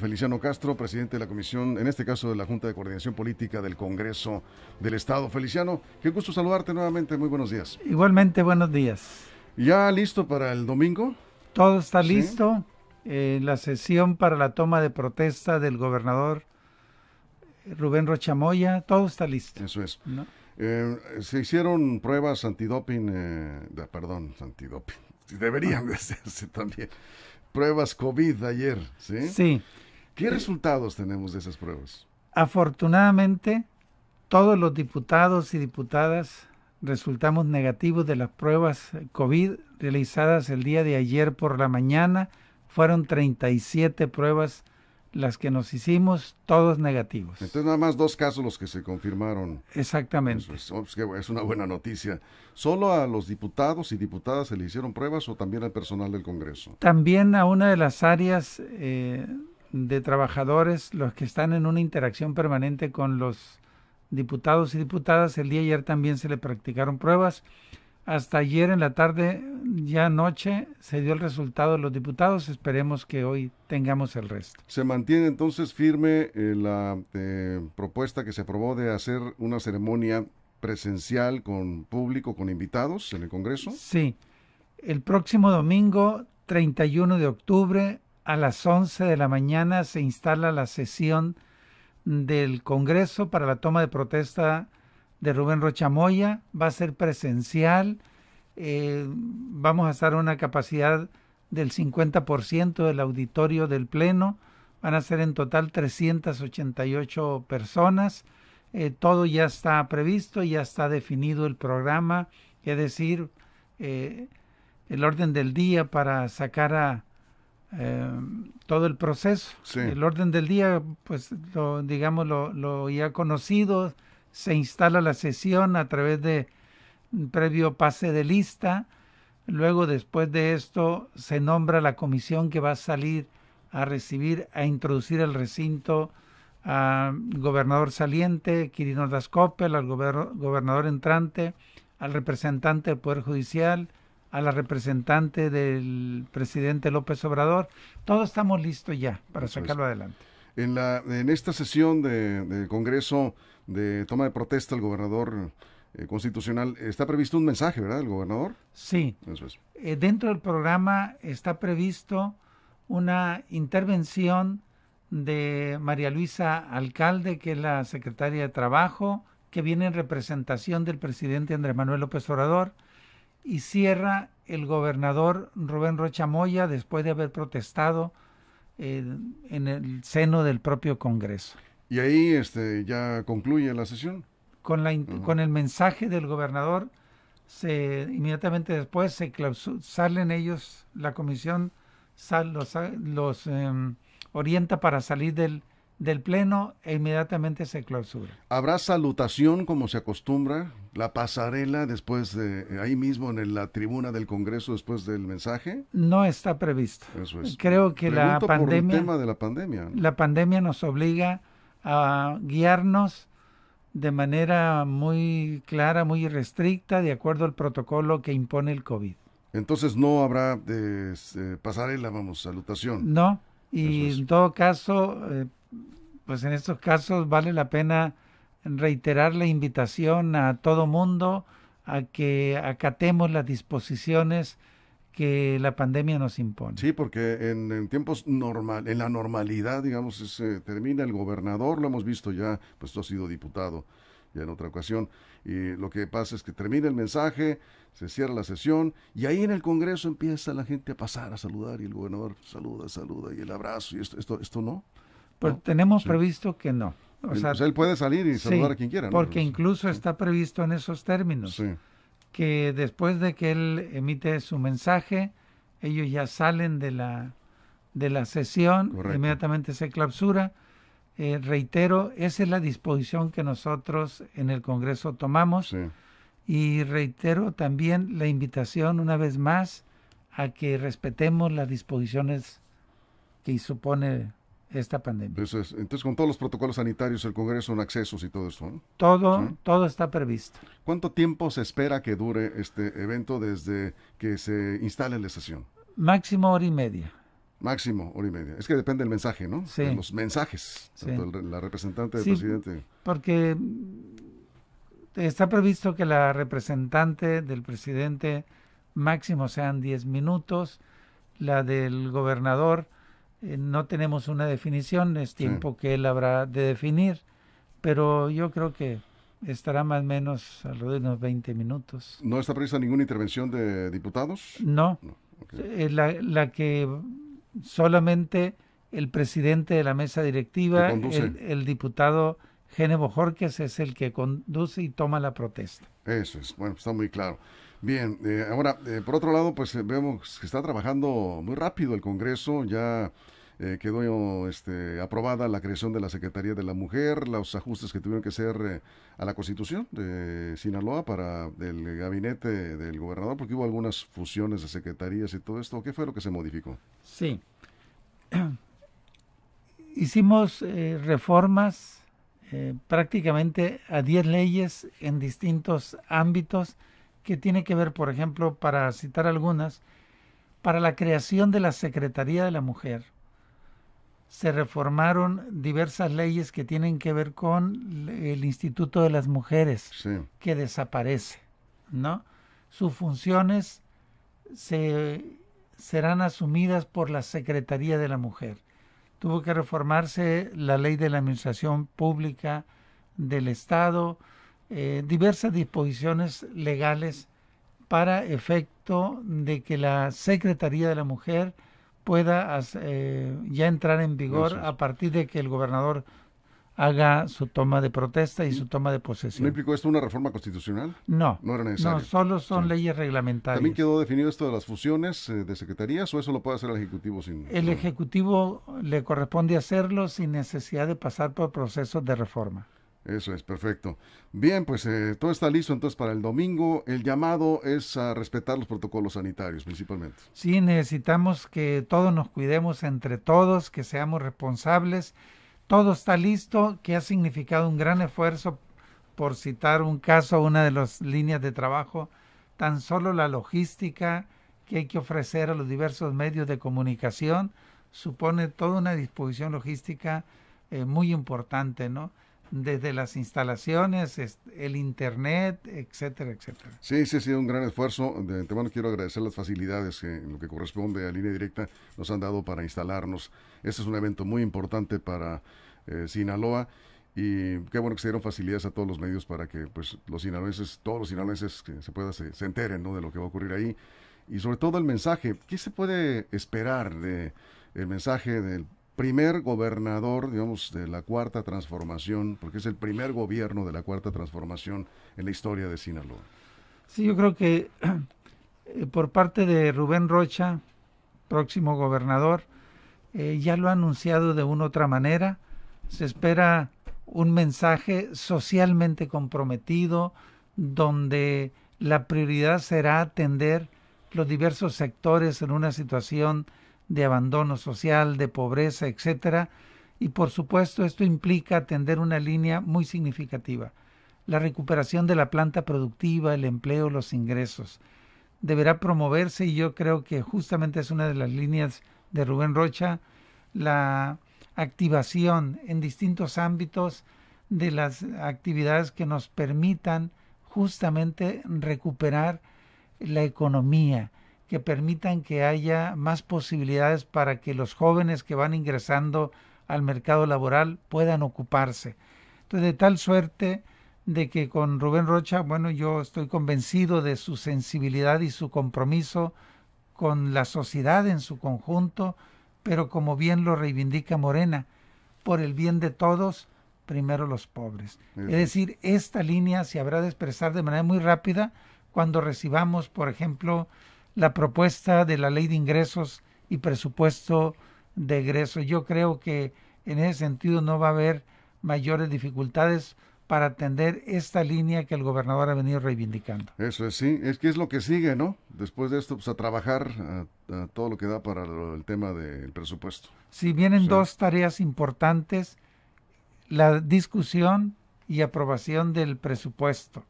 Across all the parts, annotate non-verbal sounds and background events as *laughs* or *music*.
Feliciano Castro, presidente de la comisión, en este caso de la Junta de Coordinación Política del Congreso del Estado. Feliciano, qué gusto saludarte nuevamente, muy buenos días. Igualmente, buenos días. ¿Ya listo para el domingo? Todo está listo. Eh, la sesión para la toma de protesta del gobernador Rubén Rochamoya, todo está listo. Eso es. Eh, se hicieron pruebas antidoping, eh, perdón, antidoping, deberían de *laughs* hacerse también. Pruebas COVID ayer, ¿sí? Sí. ¿Qué resultados tenemos de esas pruebas? Afortunadamente, todos los diputados y diputadas resultamos negativos de las pruebas COVID realizadas el día de ayer por la mañana. Fueron 37 pruebas las que nos hicimos, todos negativos. Entonces nada más dos casos los que se confirmaron. Exactamente. Oh, pues, es, una buena noticia. ¿Solo a los diputados y diputadas se le hicieron pruebas o también al personal del Congreso? También a una de las áreas eh, de trabajadores, los que están en una interacción permanente con los diputados y diputadas, el día de ayer también se le practicaron pruebas. Hasta ayer en la tarde, ya noche, se dio el resultado de los diputados. Esperemos que hoy tengamos el resto. Se mantiene entonces firme eh, la eh, propuesta que se aprobó de hacer una ceremonia presencial con público, con invitados en el Congreso. Sí, el próximo domingo, 31 de octubre, a las 11 de la mañana se instala la sesión del Congreso para la toma de protesta de Rubén Rochamoya, va a ser presencial, eh, vamos a estar a una capacidad del 50% del auditorio del Pleno, van a ser en total 388 personas, eh, todo ya está previsto, ya está definido el programa, es decir, eh, el orden del día para sacar a todo el proceso. El orden del día, pues lo, digamos, lo ya conocido, se instala la sesión a través de un mm, previo pase de lista. Luego, después de esto, se nombra la comisión que va a salir a recibir, a introducir al recinto al gobernador saliente, Quirino Dascope, al gobernador entrante, al representante del Poder Judicial, a la representante del presidente López Obrador. Todos estamos listos ya para sacarlo adelante. En, la, en esta sesión del Congreso de toma de protesta, el gobernador eh, constitucional, está previsto un mensaje, ¿verdad, el gobernador? Sí. Eh, dentro del programa está previsto una intervención de María Luisa Alcalde, que es la secretaria de Trabajo, que viene en representación del presidente Andrés Manuel López Obrador, y cierra el gobernador Rubén Rocha Moya, después de haber protestado en el seno del propio Congreso. Y ahí este, ya concluye la sesión. Con, la, con el mensaje del gobernador, se, inmediatamente después se salen ellos, la comisión sal, los, em, orienta para salir del, del Pleno e inmediatamente se clausura. ¿Habrá salutación como se acostumbra? ¿La pasarela después de ahí mismo en la tribuna del Congreso después del mensaje? No está previsto. Eso es. Creo que la pandemia... Por el tema de la pandemia. La pandemia nos obliga a guiarnos de manera muy clara, muy restricta, de acuerdo al protocolo que impone el COVID. Entonces no habrá eh, eh, pasarela, vamos, salutación. No, y en todo caso, eh, pues en estos casos vale la pena reiterar la invitación a todo mundo a que acatemos las disposiciones que la pandemia nos impone. Sí, porque en, en tiempos normal, en la normalidad, digamos, se termina el gobernador, lo hemos visto ya, pues tú has sido diputado, ya en otra ocasión. Y lo que pasa es que termina el mensaje, se cierra la sesión y ahí en el Congreso empieza la gente a pasar, a saludar y el gobernador saluda, saluda y el abrazo y esto, esto, esto no. Pues tenemos previsto que no. O sea, pues, él puede salir y saludar a quien quiera. ¿no? Porque incluso está previsto en esos términos que después de que él emite su mensaje, ellos ya salen de la, de la sesión, inmediatamente se clausura eh, reitero, esa es la disposición que nosotros en el Congreso tomamos y reitero también la invitación una vez más a que respetemos las disposiciones que supone esta pandemia. Entonces, con todos los protocolos sanitarios, el Congreso en accesos y todo eso, Todo, todo está previsto. ¿Cuánto tiempo se espera que dure este evento desde que se instale la sesión? Máximo hora y media. Máximo, hora y media. Es que depende del mensaje, ¿no? Sí. los mensajes. Sí. la representante del sí, presidente. Porque mm, está previsto que la representante del presidente máximo sean 10 minutos, la del gobernador eh, no tenemos una definición, es tiempo que él habrá de definir, pero yo creo que estará más o menos alrededor de unos 20 minutos. ¿No está prevista ninguna intervención de diputados? No. Eh, la, la que solamente el presidente de la mesa directiva, el, diputado Genevo Jorques, es el que conduce y toma la protesta. Eso es, bueno, está muy claro. Bien, eh, ahora, eh, por otro lado, pues eh, vemos que está trabajando muy rápido el Congreso, ya eh, quedó este, aprobada la creación de la Secretaría de la Mujer, los ajustes que tuvieron que hacer eh, a la Constitución de Sinaloa para el gabinete del gobernador, porque hubo algunas fusiones de secretarías y todo esto. ¿Qué fue lo que se modificó? Sí. *clears throat* Hicimos eh, reformas prácticamente a 10 leyes en distintos ámbitos que tiene que ver, por ejemplo, para citar algunas, para la creación de la Secretaría de la Mujer, se reformaron diversas leyes que tienen que ver con el Instituto de las Mujeres, que desaparece, ¿no? Sus funciones se, serán asumidas por la Secretaría de la Mujer. Tuvo que reformarse la ley de la Administración Pública del Estado, eh, diversas disposiciones legales para efecto de que la Secretaría de la Mujer pueda eh, ya entrar en vigor a partir de que el gobernador haga su toma de protesta y mm. su toma de posesión. ¿No implicó esto una reforma constitucional? No. No era necesario. solo son leyes reglamentarias. ¿También quedó definido esto de las fusiones eh, de secretarías o eso lo puede hacer el Ejecutivo sin... El Ejecutivo le corresponde hacerlo sin necesidad de pasar por procesos de reforma. Eso es, perfecto. Bien, pues eh, todo está listo entonces para el domingo. El llamado es a respetar los protocolos sanitarios principalmente. Sí, necesitamos que todos nos cuidemos entre todos, que seamos responsables. Todo está listo, que ha significado un gran esfuerzo, por citar un caso, una de las líneas de trabajo, tan solo la logística que hay que ofrecer a los diversos medios de comunicación supone toda una disposición logística eh, muy importante, ¿no? desde las instalaciones, el internet, etcétera, etcétera. Sí, sí, ha sido un gran esfuerzo. De antemano quiero agradecer las facilidades que en lo que corresponde a línea directa nos han dado para instalarnos. Este es un evento muy importante para eh, Sinaloa y qué bueno que se dieron facilidades a todos los medios para que pues los sinaloenses, todos los sinaloenses se pueda se, enteren de lo que va a ocurrir ahí y sobre todo el mensaje. ¿Qué se puede esperar de el mensaje del primer gobernador, digamos, de la Cuarta Transformación, porque es el primer gobierno de la Cuarta Transformación en la historia de Sinaloa. Sí, yo creo que eh, por parte de Rubén Rocha, próximo gobernador, eh, ya lo ha anunciado de una otra manera. Se espera un mensaje socialmente comprometido, donde la prioridad será atender los diversos sectores en una situación de abandono social, de pobreza, etcétera, y por supuesto esto implica atender una línea muy significativa, la recuperación de la planta productiva, el empleo, los ingresos. Deberá promoverse y yo creo que justamente es una de las líneas de Rubén Rocha la activación en distintos ámbitos de las actividades que nos permitan justamente recuperar la economía, que permitan que haya más posibilidades para que los jóvenes que van ingresando al mercado laboral puedan ocuparse. Entonces, de tal suerte de que con Rubén Rocha, bueno, yo estoy convencido de su sensibilidad y su compromiso con la sociedad en su conjunto, pero como bien lo reivindica Morena, por el bien de todos, primero los pobres. Es decir, esta línea se habrá de expresar de manera muy rápida cuando recibamos, por ejemplo, la propuesta de la ley de ingresos y presupuesto de egreso. Yo creo que en ese sentido no va a haber mayores dificultades para atender esta línea que el gobernador ha venido reivindicando. Eso es, sí, es que es lo que sigue, ¿no? Después de esto, pues a trabajar todo lo que da para el tema del presupuesto. Sí, vienen dos tareas importantes, la discusión y aprobación del presupuesto.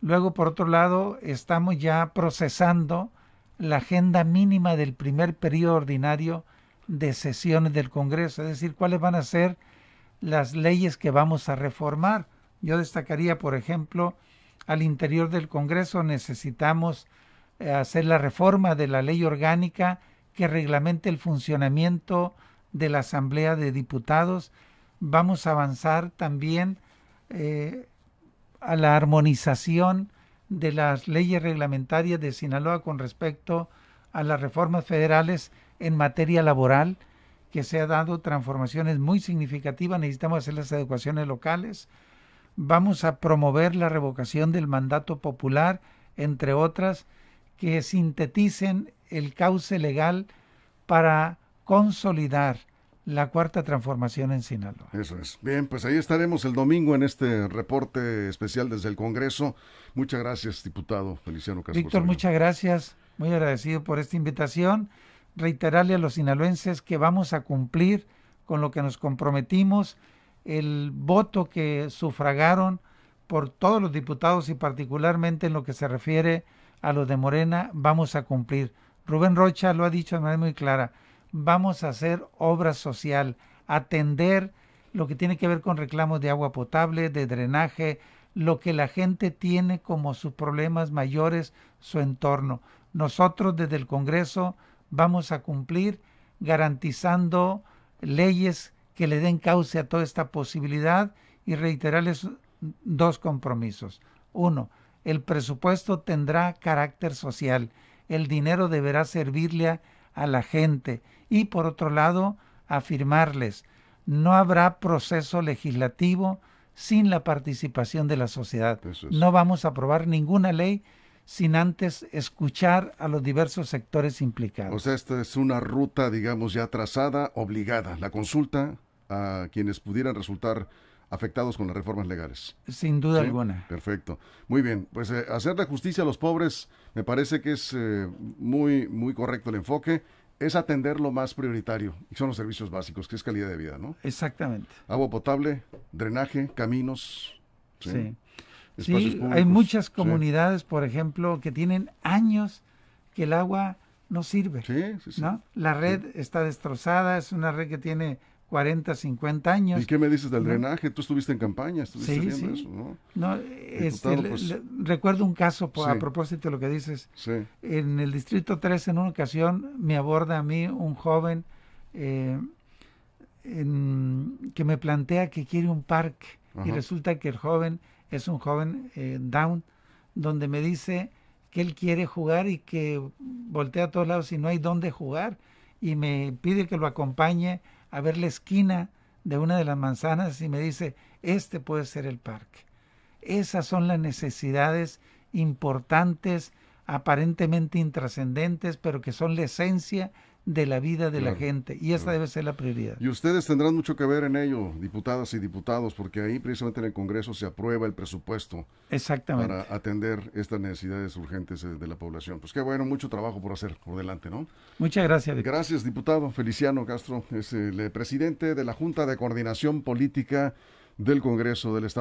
Luego, por otro lado, estamos ya procesando la agenda mínima del primer periodo ordinario de sesiones del Congreso, es decir, cuáles van a ser las leyes que vamos a reformar. Yo destacaría, por ejemplo, al interior del Congreso necesitamos eh, hacer la reforma de la ley orgánica que reglamente el funcionamiento de la Asamblea de Diputados. Vamos a avanzar también eh, a la armonización de las leyes reglamentarias de Sinaloa con respecto a las reformas federales en materia laboral, que se ha dado transformaciones muy significativas, necesitamos hacer las adecuaciones locales, vamos a promover la revocación del mandato popular, entre otras, que sinteticen el cauce legal para consolidar la cuarta transformación en Sinaloa. Eso es. Bien, pues ahí estaremos el domingo en este reporte especial desde el Congreso. Muchas gracias, diputado Feliciano Castro. Víctor, muchas gracias. Muy agradecido por esta invitación. Reiterarle a los sinaloenses que vamos a cumplir con lo que nos comprometimos, el voto que sufragaron por todos los diputados y particularmente en lo que se refiere a los de Morena, vamos a cumplir. Rubén Rocha lo ha dicho de manera muy clara vamos a hacer obra social, atender lo que tiene que ver con reclamos de agua potable, de drenaje, lo que la gente tiene como sus problemas mayores, su entorno. Nosotros desde el Congreso vamos a cumplir garantizando leyes que le den cauce a toda esta posibilidad y reiterarles dos compromisos. Uno, el presupuesto tendrá carácter social. El dinero deberá servirle a a la gente y por otro lado afirmarles no habrá proceso legislativo sin la participación de la sociedad. No vamos a aprobar ninguna ley sin antes escuchar a los diversos sectores implicados. O sea, esta es una ruta, digamos, ya trazada, obligada, la consulta a quienes pudieran resultar afectados con las reformas legales. Sin duda alguna. Perfecto. Muy bien, pues eh, hacer la justicia a los pobres me parece que es eh, muy, muy correcto el enfoque es atender lo más prioritario, y son los servicios básicos, que es calidad de vida, ¿no? Exactamente. Agua potable, drenaje, caminos. Sí. sí. hay muchas comunidades, por ejemplo, que tienen años que el agua no sirve. Sí, sí, sí. ¿no? La red está destrozada, es una red que tiene 40, 50 años. ¿Y qué me dices del drenaje? Tú estuviste en campaña, estuviste viendo eso, ¿no? Este, pues. recuerdo un caso, pues, a propósito de lo que dices. En el Distrito 3, en una ocasión, me aborda a mí un joven eh, que me plantea que quiere un parque. Y resulta que el joven es un joven eh, down, donde me dice que él quiere jugar y que voltea a todos lados y no hay dónde jugar. Y me pide que lo acompañe a ver la esquina de una de las manzanas y me dice, este puede ser el parque. Esas son las necesidades importantes, aparentemente intrascendentes, pero que son la esencia de la vida de la gente y esta debe ser la prioridad. Y ustedes tendrán mucho que ver en ello, diputadas y diputados, porque ahí precisamente en el Congreso se aprueba el presupuesto para atender estas necesidades urgentes eh, de la población. Pues qué bueno, mucho trabajo por hacer por delante, ¿no? Muchas gracias. Gracias, diputado Feliciano Castro, es el eh, presidente de la Junta de Coordinación Política del Congreso del Estado.